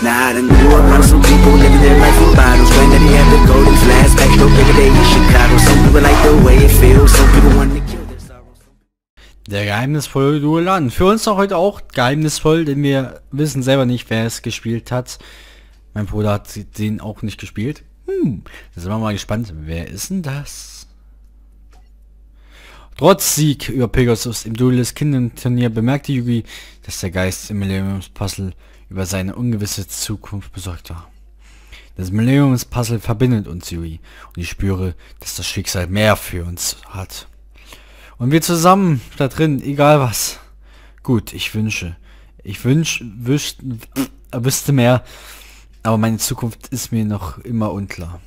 Not in Europe, I'm some people living their life in bottles When did the golden flask? Back no bigger day in Chicago Some people like the way it feels Some people want kill Der geheimnisvolle Duellan. Für uns doch heute auch geheimnisvoll, denn wir wissen selber nicht, wer es gespielt hat. Mein Bruder hat den auch nicht gespielt. Hm, da sind wir mal gespannt. Wer ist denn das? Trotz Sieg über Pegasus im Duel des Kinderturnier bemerkte Yugi, dass der Geist im Millennium puzzle über seine ungewisse Zukunft besorgt war. Das Millenniums-Puzzle verbindet uns, Yui, und ich spüre, dass das Schicksal mehr für uns hat. Und wir zusammen da drin, egal was. Gut, ich wünsche. Ich wünsche, wüsste, äh, wüsste mehr, aber meine Zukunft ist mir noch immer unklar.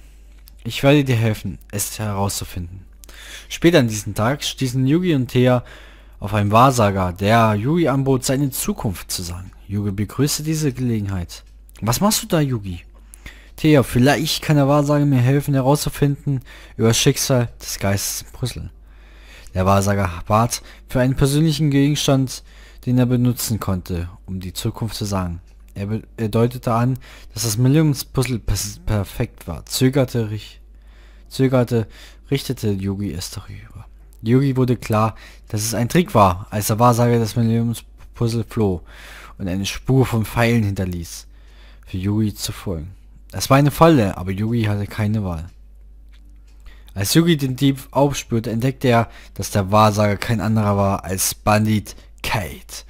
Ich werde dir helfen, es herauszufinden. Später an diesem Tag stießen Yugi und Thea auf einen Wahrsager, der Yugi anbot, seine Zukunft zu sagen. Yugi begrüßte diese Gelegenheit. Was machst du da, Yugi? Thea, vielleicht kann der Wahrsager mir helfen, herauszufinden über das Schicksal des Geistes in Brüssel. Der Wahrsager bat für einen persönlichen Gegenstand, den er benutzen konnte, um die Zukunft zu sagen. Er, er deutete an, dass das Millions-Puzzle perfekt war, zögerte, zögerte, richtete Yugi es darüber. Yuri wurde klar, dass es ein Trick war, als der Wahrsager das Millenniums-Puzzle floh und eine Spur von Pfeilen hinterließ, für Yuri zu folgen. Es war eine Falle, aber Yuri hatte keine Wahl. Als Yuri den Dieb aufspürte, entdeckte er, dass der Wahrsager kein anderer war als Bandit Kate.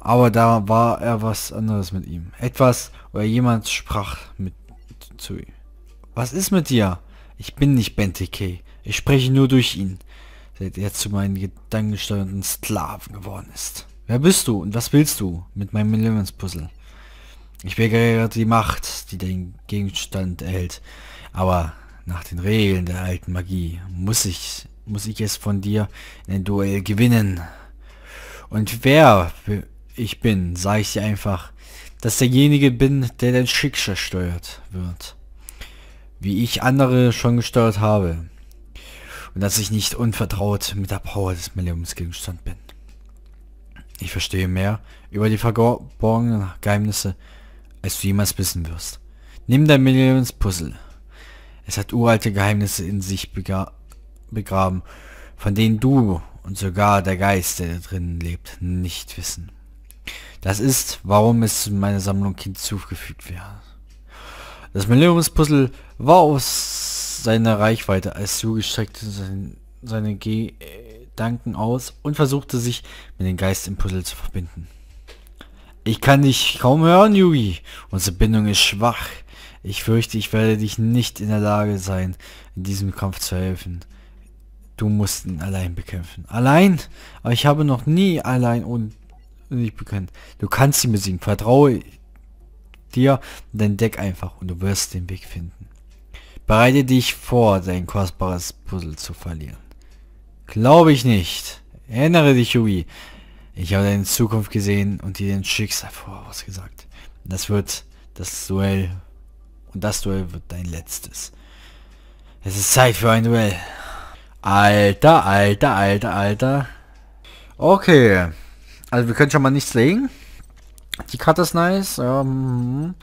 Aber da war er was anderes mit ihm. Etwas oder jemand sprach mit zu ihm. Was ist mit dir? Ich bin nicht Bandit Kate. Ich spreche nur durch ihn seit er zu meinen gedankengesteuerten Sklaven geworden ist. Wer bist du und was willst du mit meinem Lebenspuzzle? Ich begehre die Macht, die den Gegenstand erhält, aber nach den Regeln der alten Magie muss ich, muss ich es von dir in ein Duell gewinnen. Und wer ich bin, sage ich dir einfach, dass derjenige bin, der dein Schicksal steuert wird. Wie ich andere schon gesteuert habe und dass ich nicht unvertraut mit der Power des Millenniumsgegenstand bin. Ich verstehe mehr über die verborgenen Geheimnisse, als du jemals wissen wirst. Nimm dein Millenniums-Puzzle. Es hat uralte Geheimnisse in sich begra begraben, von denen du und sogar der Geist, der da drinnen lebt, nicht wissen. Das ist, warum es zu meiner Sammlung hinzugefügt wird. Das Millenniums-Puzzle war aus seiner Reichweite als Yu streckte sein, seine Gedanken aus und versuchte sich mit dem Geist im Puzzle zu verbinden. Ich kann dich kaum hören, Yugi. Unsere Bindung ist schwach. Ich fürchte, ich werde dich nicht in der Lage sein, in diesem Kampf zu helfen. Du musst ihn allein bekämpfen. Allein? Aber ich habe noch nie allein und nicht bekannt. Du kannst ihn besiegen. Vertraue dir dein Deck einfach und du wirst den Weg finden. Bereite dich vor, dein kostbares Puzzle zu verlieren. Glaube ich nicht. Erinnere dich, Yui. Ich habe deine Zukunft gesehen und dir den Schicksal vorausgesagt. Das wird das Duell. Und das Duell wird dein letztes. Es ist Zeit für ein Duell. Alter, alter, alter, alter. Okay. Also wir können schon mal nichts legen. Die Karte ist nice. Ähm,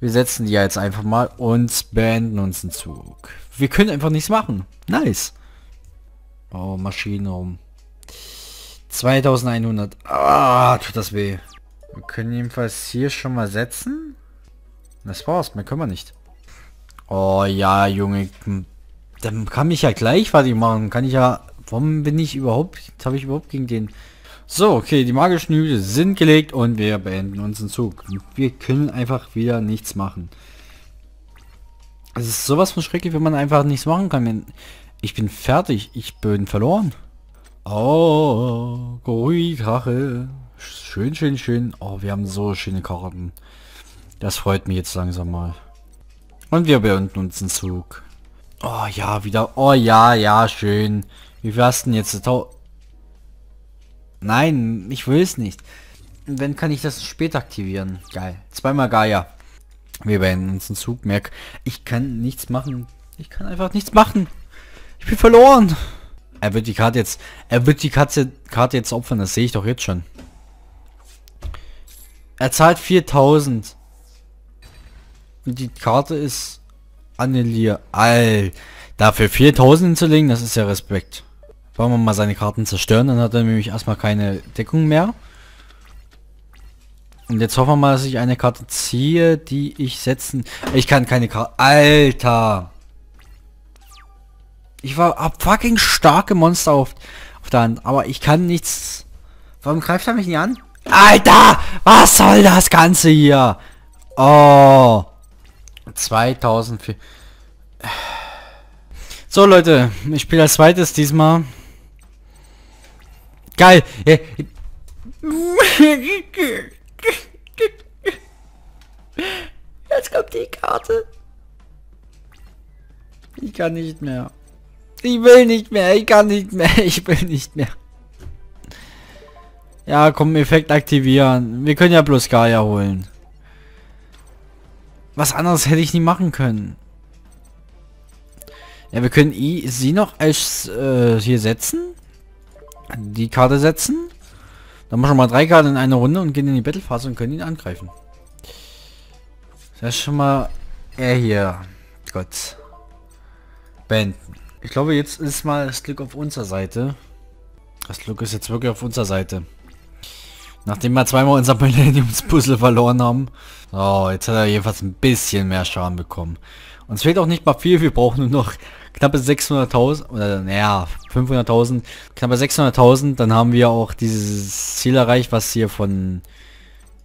wir setzen die jetzt einfach mal und beenden uns einen Zug. Wir können einfach nichts machen. Nice. Oh, Maschinenraum. 2100. Ah, tut das weh. Wir können jedenfalls hier schon mal setzen. Das war's, mehr können wir nicht. Oh ja, Junge. Dann kann ich ja gleich was machen. Kann ich ja... Warum bin ich überhaupt... Jetzt habe ich überhaupt gegen den... So, okay, die magischen Hüte sind gelegt und wir beenden unseren Zug. Wir können einfach wieder nichts machen. Es ist sowas von schrecklich, wenn man einfach nichts machen kann. Wenn Ich bin fertig, ich bin verloren. Oh, ruhig, Schön, schön, schön. Oh, wir haben so schöne Karten. Das freut mich jetzt langsam mal. Und wir beenden uns den Zug. Oh ja, wieder. Oh ja, ja, schön. Wie viel hast denn jetzt? Nein, ich will es nicht. Wenn kann ich das später aktivieren. Geil. Zweimal Gaia. Wir werden uns einen Zug. merken. ich kann nichts machen. Ich kann einfach nichts machen. Ich bin verloren. Er wird die Karte jetzt... Er wird die Katze, Karte jetzt opfern. Das sehe ich doch jetzt schon. Er zahlt 4000. Und die Karte ist... Annelier. All. Dafür 4000 hinzulegen, das ist ja Respekt wollen wir mal seine Karten zerstören. Dann hat er nämlich erstmal keine Deckung mehr. Und jetzt hoffen wir mal, dass ich eine Karte ziehe, die ich setzen... Ich kann keine Karte... Alter! Ich war ab fucking starke Monster auf, auf der Hand, aber ich kann nichts... Warum greift er mich nicht an? Alter! Was soll das Ganze hier? Oh! 2004... So Leute, ich spiele als zweites diesmal. Geil. Jetzt kommt die Karte. Ich kann nicht mehr. Ich will nicht mehr. Ich kann nicht mehr. Ich will nicht mehr. Ja, komm, Effekt aktivieren. Wir können ja bloß Gaia holen. Was anderes hätte ich nie machen können. Ja, wir können I sie noch als äh, hier setzen die Karte setzen. Dann machen wir mal drei Karten in einer Runde und gehen in die Battlephase und können ihn angreifen. Das ist schon mal er hier. Gott. Beenden. Ich glaube, jetzt ist mal das Glück auf unserer Seite. Das Glück ist jetzt wirklich auf unserer Seite. Nachdem wir zweimal unser Millenniums-Puzzle verloren haben. Oh, jetzt hat er jedenfalls ein bisschen mehr Schaden bekommen. Uns fehlt auch nicht mal viel, wir brauchen nur noch knappe 600.000, oder naja, 500.000, knappe 600.000, dann haben wir auch dieses Ziel erreicht, was hier von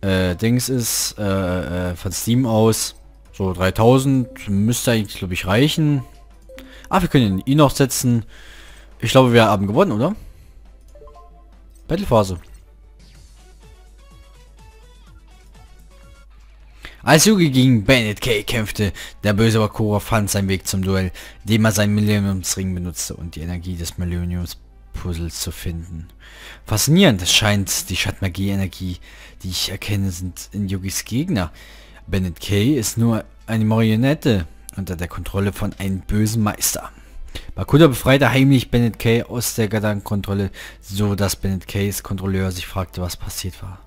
äh, Dings ist, äh, äh von Steam aus. So 3000 müsste eigentlich, glaube ich, reichen. Ah, wir können ihn noch setzen. Ich glaube, wir haben gewonnen, oder? Battlephase. Als Yugi gegen Bandit K kämpfte, der böse Bakura fand seinen Weg zum Duell, indem er seinen Millenniumsring benutzte und um die Energie des Millenniums Puzzles zu finden. Faszinierend scheint die Schattmagie-Energie, die ich erkenne, sind in Yugis Gegner. Bennett K. ist nur eine Marionette unter der Kontrolle von einem bösen Meister. Bakuda befreite heimlich Bennett K. aus der Gedankenkontrolle, so dass Bennett K.'s Kontrolleur sich fragte, was passiert war.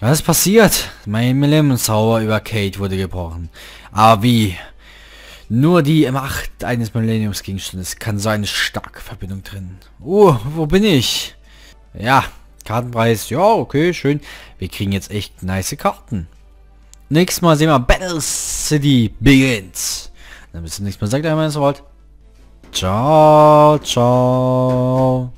Was ist passiert? Mein Millennium-Zauber über Kate wurde gebrochen. Aber ah, wie? Nur die Macht eines Millenniums-Gegenstandes kann so eine starke Verbindung trennen. Oh, uh, wo bin ich? Ja, Kartenpreis. Ja, okay, schön. Wir kriegen jetzt echt nice Karten. Nächstes Mal sehen wir Battle City Begins. Dann bis zum nächsten Mal. Sagt einmal das Wort. Ciao, ciao.